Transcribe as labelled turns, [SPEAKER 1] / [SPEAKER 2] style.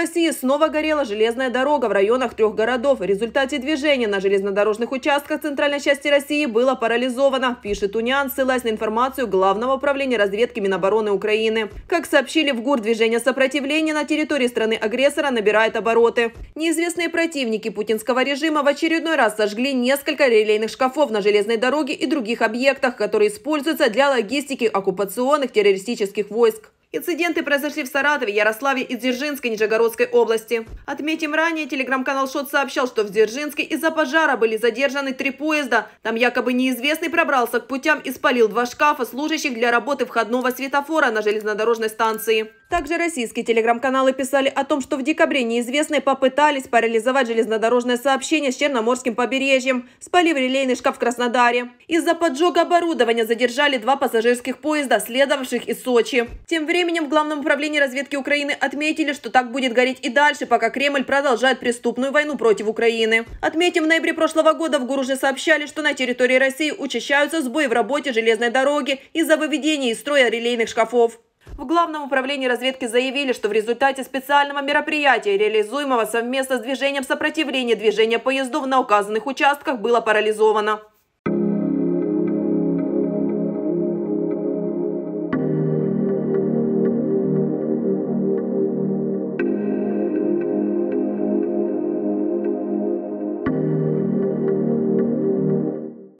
[SPEAKER 1] России снова горела железная дорога в районах трех городов. В результате движения на железнодорожных участках центральной части России было парализовано, пишет Униан, ссылаясь на информацию Главного управления разведки Минобороны Украины. Как сообщили в ГУР, движение сопротивления на территории страны-агрессора набирает обороты. Неизвестные противники путинского режима в очередной раз сожгли несколько релейных шкафов на железной дороге и других объектах, которые используются для логистики оккупационных террористических войск. Инциденты произошли в Саратове, Ярославе и Дзержинской Нижегородской области. Отметим ранее, телеграм-канал «Шот» сообщал, что в Дзержинске из-за пожара были задержаны три поезда. Там якобы неизвестный пробрался к путям и спалил два шкафа, служащих для работы входного светофора на железнодорожной станции. Также российские телеграм-каналы писали о том, что в декабре неизвестные попытались парализовать железнодорожное сообщение с Черноморским побережьем, спалив релейный шкаф в Краснодаре. Из-за поджога оборудования задержали два пассажирских поезда, следовавших из Сочи. Тем временем в Главном управлении разведки Украины отметили, что так будет гореть и дальше, пока Кремль продолжает преступную войну против Украины. Отметим, в ноябре прошлого года в Гуруже сообщали, что на территории России учащаются сбои в работе железной дороги из-за выведения из строя релейных шкафов. В Главном управлении разведки заявили, что в результате специального мероприятия, реализуемого совместно с движением сопротивления, движение поездов на указанных участках было парализовано.